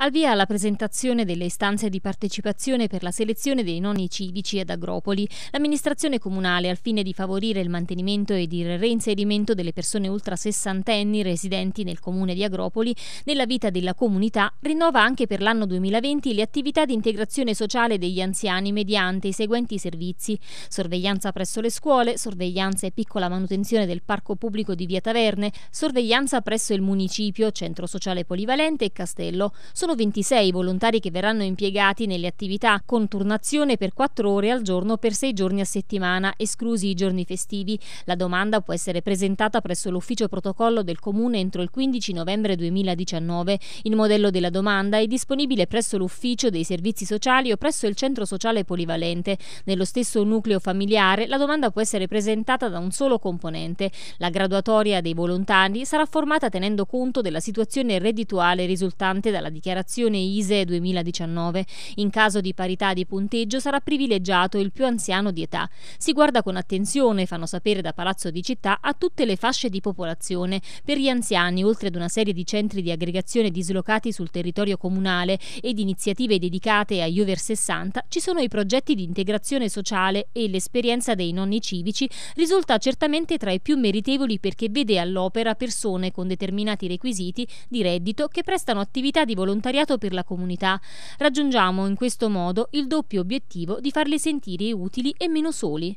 Al via la presentazione delle istanze di partecipazione per la selezione dei nonni civici ad Agropoli, l'amministrazione comunale, al fine di favorire il mantenimento ed il reinserimento delle persone ultra sessantenni residenti nel comune di Agropoli nella vita della comunità, rinnova anche per l'anno 2020 le attività di integrazione sociale degli anziani mediante i seguenti servizi: sorveglianza presso le scuole, sorveglianza e piccola manutenzione del parco pubblico di Via Taverne, sorveglianza presso il municipio, centro sociale polivalente e castello. Sono sono 26 i volontari che verranno impiegati nelle attività, con turnazione per 4 ore al giorno per 6 giorni a settimana, esclusi i giorni festivi. La domanda può essere presentata presso l'ufficio protocollo del Comune entro il 15 novembre 2019. Il modello della domanda è disponibile presso l'ufficio dei servizi sociali o presso il centro sociale polivalente. Nello stesso nucleo familiare la domanda può essere presentata da un solo componente. La graduatoria dei volontari sarà formata tenendo conto della situazione reddituale risultante dalla dichiarazione operazione ISE 2019. In caso di parità di punteggio sarà privilegiato il più anziano di età. Si guarda con attenzione, fanno sapere da Palazzo di Città, a tutte le fasce di popolazione. Per gli anziani, oltre ad una serie di centri di aggregazione dislocati sul territorio comunale ed iniziative dedicate agli over 60, ci sono i progetti di integrazione sociale e l'esperienza dei nonni civici risulta certamente tra i più meritevoli perché vede all'opera persone con determinati requisiti di reddito che prestano attività di volontariato volontariato per la comunità. Raggiungiamo in questo modo il doppio obiettivo di farli sentire utili e meno soli.